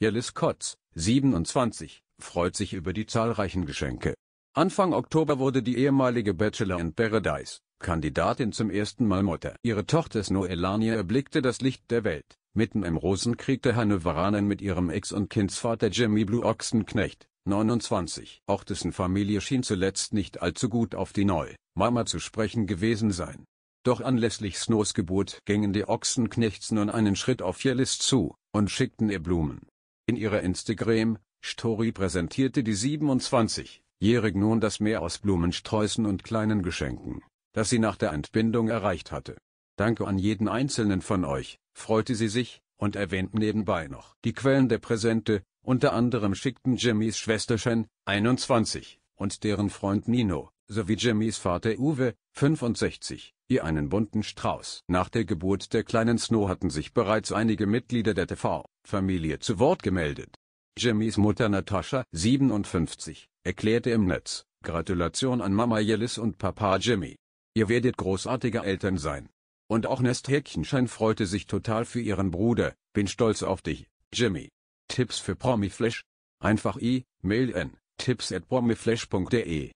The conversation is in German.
Jellis Kotz, 27, freut sich über die zahlreichen Geschenke. Anfang Oktober wurde die ehemalige Bachelor in Paradise, Kandidatin zum ersten Mal Mutter. Ihre Tochter Snoelania erblickte das Licht der Welt, mitten im Rosenkrieg der Hannoveranen mit ihrem Ex- und Kindsvater Jimmy Blue Ochsenknecht, 29. Auch dessen Familie schien zuletzt nicht allzu gut auf die neue Mama zu sprechen gewesen sein. Doch anlässlich Snows Geburt gingen die Ochsenknechts nun einen Schritt auf Jellis zu und schickten ihr Blumen. In ihrer Instagram-Story präsentierte die 27-Jährige nun das Meer aus Blumensträußen und kleinen Geschenken, das sie nach der Entbindung erreicht hatte. Danke an jeden einzelnen von euch, freute sie sich, und erwähnt nebenbei noch die Quellen der Präsente, unter anderem schickten Jimmys Schwester Shen, 21, und deren Freund Nino, sowie Jimmys Vater Uwe, 65, ihr einen bunten Strauß. Nach der Geburt der kleinen Snow hatten sich bereits einige Mitglieder der TV-Familie zu Wort gemeldet. Jimmys Mutter Natascha, 57, erklärte im Netz, Gratulation an Mama Jellis und Papa Jimmy. Ihr werdet großartige Eltern sein. Und auch Nesthäkchenschein freute sich total für ihren Bruder, bin stolz auf dich, Jimmy. Tipps für Promiflash? Einfach i, mail n, tipps at promiflash.de